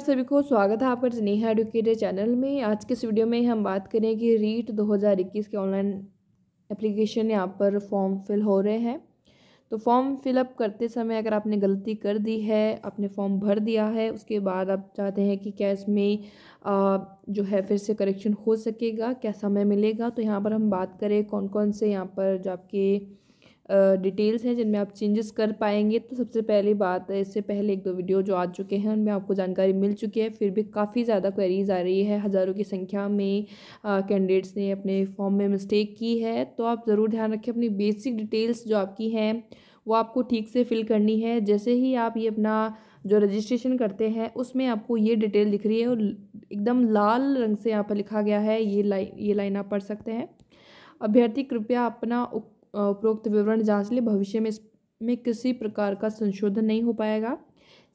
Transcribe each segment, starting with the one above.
सभी को स्वागत है आपका स्नेहा एडुकेटर चैनल में आज के इस वीडियो में हम बात करें कि रीट 2021 के ऑनलाइन एप्लीकेशन यहाँ पर फॉर्म फिल हो रहे हैं तो फॉर्म फिलअप करते समय अगर आपने गलती कर दी है आपने फॉर्म भर दिया है उसके बाद आप चाहते हैं कि क्या इसमें जो है फिर से करेक्शन हो सकेगा क्या समय मिलेगा तो यहाँ पर हम बात करें कौन कौन से यहाँ पर जो आपके डिटेल्स हैं जिनमें आप चेंजेस कर पाएंगे तो सबसे पहली बात है इससे पहले एक दो वीडियो जो आ चुके हैं उनमें आपको जानकारी मिल चुकी है फिर भी काफ़ी ज़्यादा क्वेरीज आ रही है हज़ारों की संख्या में कैंडिडेट्स ने अपने फॉर्म में मिस्टेक की है तो आप ज़रूर ध्यान रखें अपनी बेसिक डिटेल्स जो आपकी हैं वो आपको ठीक से फिल करनी है जैसे ही आप ये अपना जो रजिस्ट्रेशन करते हैं उसमें आपको ये डिटेल दिख रही है और एकदम लाल रंग से यहाँ पर लिखा गया है ये लाइन ये लाइन आप पढ़ सकते हैं अभ्यर्थी कृपया अपना उपरोक्त विवरण जांच लें भविष्य में इसमें किसी प्रकार का संशोधन नहीं हो पाएगा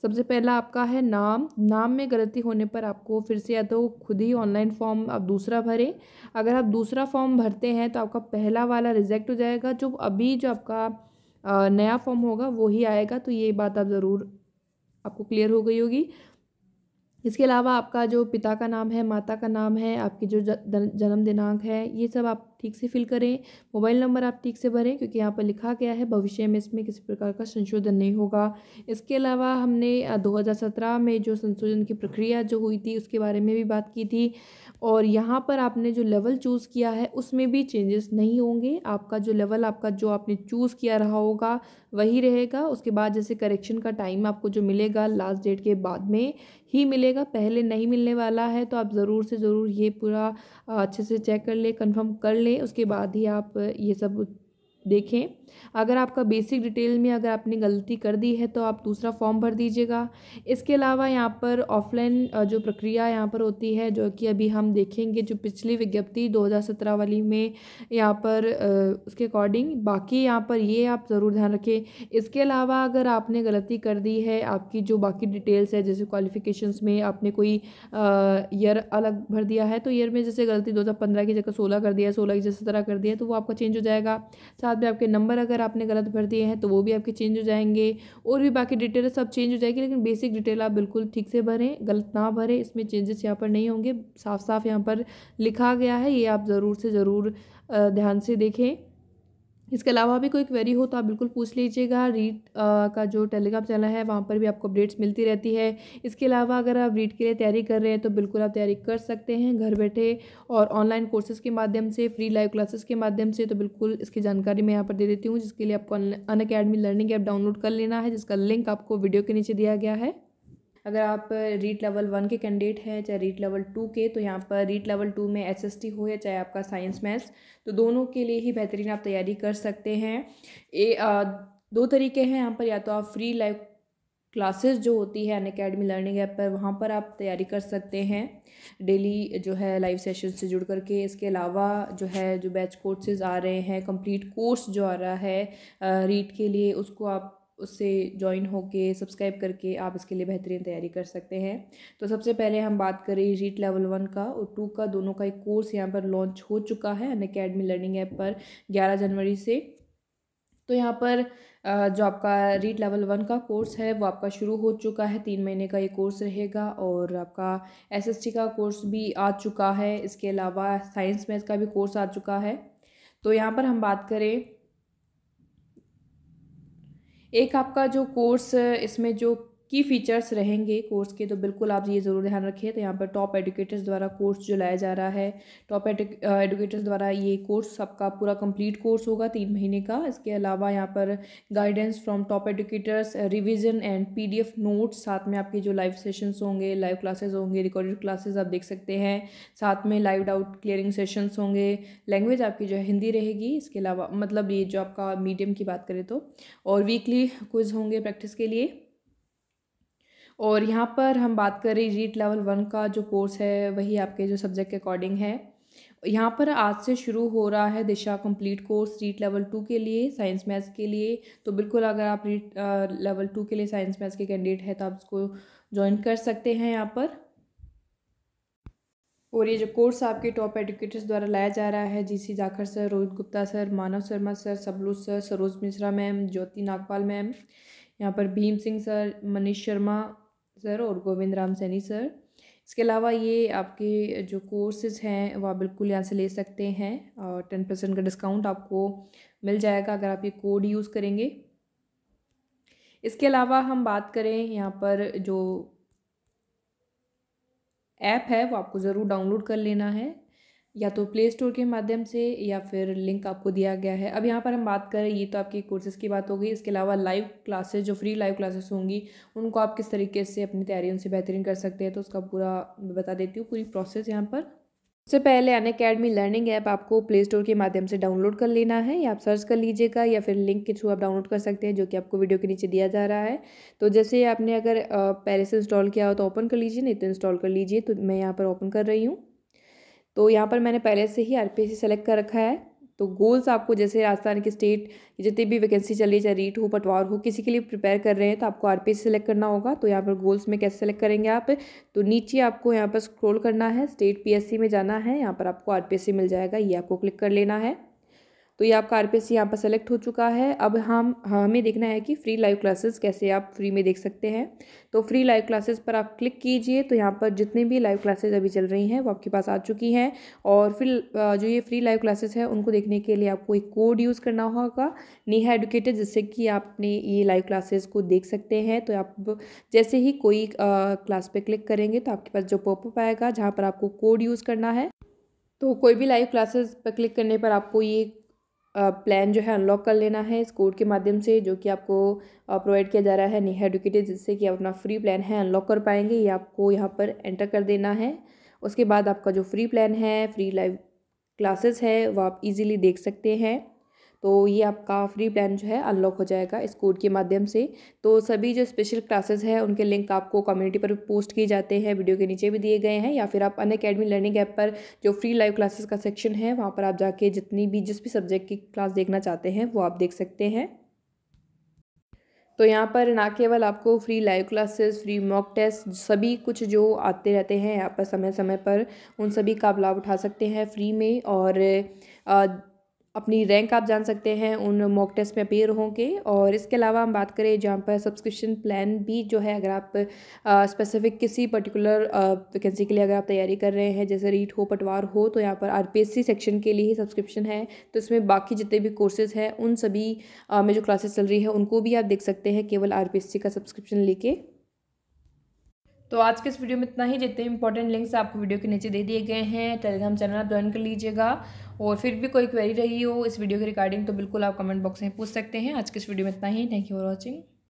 सबसे पहला आपका है नाम नाम में गलती होने पर आपको फिर से या तो खुद ही ऑनलाइन फॉर्म आप दूसरा भरें अगर आप दूसरा फॉर्म भरते हैं तो आपका पहला वाला रिजेक्ट हो जाएगा जो अभी जो आपका नया फॉर्म होगा वो ही आएगा तो ये बात आप ज़रूर आपको क्लियर हो गई होगी इसके अलावा आपका जो पिता का नाम है माता का नाम है आपकी जो जन्म दिनांक है ये सब आप ठीक से फिल करें मोबाइल नंबर आप ठीक से भरें क्योंकि यहाँ पर लिखा गया है भविष्य में इसमें किसी प्रकार का संशोधन नहीं होगा इसके अलावा हमने 2017 में जो संशोधन की प्रक्रिया जो हुई थी उसके बारे में भी बात की थी और यहाँ पर आपने जो लेवल चूज़ किया है उसमें भी चेंजेस नहीं होंगे आपका जो लेवल आपका जो आपने चूज़ किया रहा होगा वही रहेगा उसके बाद जैसे करेक्शन का टाइम आपको जो मिलेगा लास्ट डेट के बाद में ही मिलेगा पहले नहीं मिलने वाला है तो आप ज़रूर से ज़रूर ये पूरा अच्छे से चेक कर ले कन्फर्म कर लें उसके बाद ही आप ये सब देखें अगर आपका बेसिक डिटेल में अगर आपने गलती कर दी है तो आप दूसरा फॉर्म भर दीजिएगा इसके अलावा यहाँ पर ऑफलाइन जो प्रक्रिया यहाँ पर होती है जो कि अभी हम देखेंगे जो पिछली विज्ञप्ति 2017 वाली में यहाँ पर उसके अकॉर्डिंग बाकी यहाँ पर ये आप ज़रूर ध्यान रखें इसके अलावा अगर आपने गलती कर दी है आपकी जो बाकी डिटेल्स है जैसे क्वालिफिकेशंस में आपने कोई ईयर अलग भर दिया है तो ईयर में जैसे गलती 2015 की जगह 16 कर दिया है सोलह की जगह सत्रह कर दिया है तो वो आपका चेंज हो जाएगा साथ में आपके नंबर अगर आपने गलत भर दिए हैं तो वो भी आपके चेंज हो जाएंगे और भी बाकी डिटेल सब चेंज हो जाएगी लेकिन बेसिक डिटेल आप बिल्कुल ठीक से भरें गलत ना भरें इसमें चेंजेस यहाँ पर नहीं होंगे साफ साफ यहाँ पर लिखा गया है ये आप ज़रूर से ज़रूर ध्यान से देखें इसके अलावा भी कोई क्वेरी हो तो आप बिल्कुल पूछ लीजिएगा रीड का जो टेलीग्राम चैनल है वहाँ पर भी आपको अपडेट्स मिलती रहती है इसके अलावा अगर आप रीड के लिए तैयारी कर रहे हैं तो बिल्कुल आप तैयारी कर सकते हैं घर बैठे और ऑनलाइन कोर्सेज के माध्यम से फ्री लाइव क्लासेस के माध्यम से तो बिल्कुल इसकी जानकारी मैं यहाँ पर दे देती हूँ जिसके लिए आपको Unacademy learning app download कर लेना है जिसका लिंक आपको वीडियो के नीचे दिया गया है अगर आप रीट लेवल वन के कैंडिडेट हैं चाहे रीट लेवल टू के तो यहाँ पर रीट लेवल टू में एस हो या चाहे आपका साइंस मैथ्स तो दोनों के लिए ही बेहतरीन आप तैयारी कर सकते हैं ए आ, दो तरीके हैं यहाँ पर या तो आप फ्री लाइव क्लासेस जो होती है अन अकेडमी लर्निंग ऐप पर वहाँ पर आप तैयारी कर सकते हैं डेली जो है लाइव सेशन से जुड़ करके इसके अलावा जो है जो बैच कोर्सेज आ रहे हैं कंप्लीट कोर्स जो आ रहा है रीट के लिए उसको आप उससे ज्वाइन होके सब्सक्राइब करके आप इसके लिए बेहतरीन तैयारी कर सकते हैं तो सबसे पहले हम बात करें रीट लेवल वन का और टू का दोनों का एक कोर्स यहाँ पर लॉन्च हो चुका है अन अकेडमी लर्निंग ऐप पर ग्यारह जनवरी से तो यहाँ पर जो आपका रीट लेवल वन का कोर्स है वो आपका शुरू हो चुका है तीन महीने का ये कोर्स रहेगा और आपका एसएसटी का कोर्स भी आ चुका है इसके अलावा साइंस मैथ का भी कोर्स आ चुका है तो यहाँ पर हम बात करें एक आपका जो कोर्स इसमें जो की फ़ीचर्स रहेंगे कोर्स के तो बिल्कुल आप ये ज़रूर ध्यान रखिए तो यहाँ पर टॉप एडुकेटर्स द्वारा कोर्स जो लाया जा रहा है टॉप एडुकेटर्स द्वारा ये कोर्स आपका पूरा कंप्लीट कोर्स होगा तीन महीने का इसके अलावा यहाँ पर guidance from top educators revision and P notes साथ में आपके जो लाइव सेशनस होंगे लाइव क्लासेज होंगे रिकॉर्डेड क्लासेज आप देख सकते हैं साथ में लाइव डाउट क्लियरिंग सेशनस होंगे लैंग्वेज आपकी जो है हिंदी रहेगी इसके अलावा मतलब ये जो आपका मीडियम की बात करें तो और वीकली क्विज होंगे प्रैक्टिस के लिए और यहाँ पर हम बात कर हैं रीट लेवल वन का जो कोर्स है वही आपके जो सब्जेक्ट के अकॉर्डिंग है यहाँ पर आज से शुरू हो रहा है Disha complete course REET level two के लिए साइंस मैथ्स के लिए तो बिल्कुल अगर आप रीट लेवल टू के लिए साइंस मैथ्स के कैंडिडेट हैं तो आप उसको ज्वाइन कर सकते हैं यहाँ पर और ये जो कोर्स आपके टॉप एडुकेटर्स द्वारा लाया जा रहा है GC Jakhar sir Rohit Gupta sir Manav Sharma sir Sablu sir Saroj Mishra ma'am Jyoti Nagpal ma'am यहाँ पर भीम सिंह सर मनीष शर्मा सर और गोविंद राम सैनी सर इसके अलावा ये आपके जो कोर्सेज हैं वह बिल्कुल यहाँ से ले सकते हैं और टेन परसेंट का डिस्काउंट आपको मिल जाएगा अगर आप ये कोड यूज़ करेंगे इसके अलावा हम बात करें यहाँ पर जो ऐप है वो आपको ज़रूर डाउनलोड कर लेना है या तो प्ले स्टोर के माध्यम से या फिर लिंक आपको दिया गया है अब यहाँ पर हम बात करें ये तो आपकी कोर्सेज़ की बात हो गई इसके अलावा लाइव क्लासेस जो फ्री लाइव क्लासेस होंगी उनको आप किस तरीके से अपनी तैयारी उनसे बेहतरीन कर सकते हैं तो उसका पूरा बता देती हूँ पूरी प्रोसेस यहाँ पर सबसे पहले अन अकेडमी लर्निंग ऐप आपको प्ले स्टोर के माध्यम से डाउनलोड कर लेना है या आप सर्च कर लीजिएगा या फिर लिंक के थ्रू आप डाउनलोड कर सकते हैं जो कि आपको वीडियो के नीचे दिया जा रहा है तो जैसे आपने अगर पहले से इंस्टॉल किया हो तो ओपन कर लीजिए नहीं तो इंस्टॉल कर लीजिए तो मैं यहाँ पर ओपन कर रही हूँ तो यहाँ पर मैंने पहले से ही आरपीएससी सेलेक्ट कर रखा है तो गोल्स आपको जैसे राजस्थान की स्टेट जितनी भी वैकेंसी चल रही है चाहे रीट हो पटवार हो किसी के लिए प्रिपेयर कर रहे हैं तो आपको आरपीएस सेलेक्ट करना होगा तो यहाँ पर गोल्स में कैसे सेलेक्ट करेंगे आप तो नीचे आपको यहाँ पर स्क्रॉल करना है स्टेट पीएससी में जाना है यहाँ पर आपको आरपीएससी मिल जाएगा ये आपको क्लिक कर लेना है तो ये आपका आर यहाँ पर सेलेक्ट हो चुका है अब हम हमें देखना है कि फ्री लाइव क्लासेस कैसे आप फ्री में देख सकते हैं तो फ्री लाइव क्लासेस पर आप क्लिक कीजिए तो यहाँ पर जितने भी लाइव क्लासेस अभी चल रही हैं वो आपके पास आ चुकी हैं और फिर जो ये फ्री लाइव क्लासेस है उनको देखने के लिए आपको एक कोड यूज़ करना होगा नेहा एडुकेटेड जिससे कि आपने ये लाइव क्लासेस को देख सकते हैं तो आप जैसे ही कोई क्लास पर क्लिक करेंगे तो आपके पास जो पॉपअप आएगा जहाँ पर आपको कोड यूज़ करना है तो कोई भी लाइव क्लासेस पर क्लिक करने पर आपको ये प्लान जो है अनलॉक कर लेना है इस कोड के माध्यम से जो कि आपको प्रोवाइड किया जा रहा है नेहा एडुकेटेड जिससे कि आप अपना फ्री प्लान है अनलॉक कर पाएंगे ये आपको यहाँ पर एंटर कर देना है उसके बाद आपका जो फ्री प्लान है फ्री लाइव क्लासेस है वो आप इजीली देख सकते हैं तो ये आपका फ्री प्लान जो है अनलॉक हो जाएगा इस कोड के माध्यम से तो सभी जो स्पेशल क्लासेस है उनके लिंक आपको कम्युनिटी पर पोस्ट किए जाते हैं वीडियो के नीचे भी दिए गए हैं या फिर आप अन अकेडमी लर्निंग ऐप पर जो फ्री लाइव क्लासेस का सेक्शन है वहाँ पर आप जाके जितनी भी जिस भी सब्जेक्ट की क्लास देखना चाहते हैं वो आप देख सकते हैं तो यहाँ पर ना केवल आपको free live classes free mock test सभी कुछ जो आते रहते हैं यहाँ पर समय समय पर उन सभी का आप लाभ उठा सकते हैं फ्री में और आ, अपनी रैंक आप जान सकते हैं उन मॉक टेस्ट में अपेयर होंगे और इसके अलावा हम बात करें जहाँ पर सब्सक्रिप्शन प्लान भी जो है अगर आप स्पेसिफिक किसी पर्टिकुलर वैकेंसी के लिए अगर आप तैयारी कर रहे हैं जैसे रीट हो पटवार हो तो यहाँ पर आर सेक्शन के लिए ही सब्सक्रिप्शन है तो इसमें बाकी जितने भी कोर्सेज हैं उन सभी आ, में जो क्लासेस चल रही है उनको भी आप देख सकते हैं केवल आर का सब्सक्रिप्शन लेके तो आज के इस वीडियो में इतना ही जितने इंपॉर्टेंट लिंक्स आपको वीडियो के नीचे दे दिए गए हैं टेलीग्राम चैनल आप ज्वाइन कर लीजिएगा और फिर भी कोई क्वेरी रही हो इस वीडियो के रिगार्डिंग तो बिल्कुल आप कमेंट बॉक्स में पूछ सकते हैं आज के इस वीडियो में इतना ही थैंक यू फॉर वॉचिंग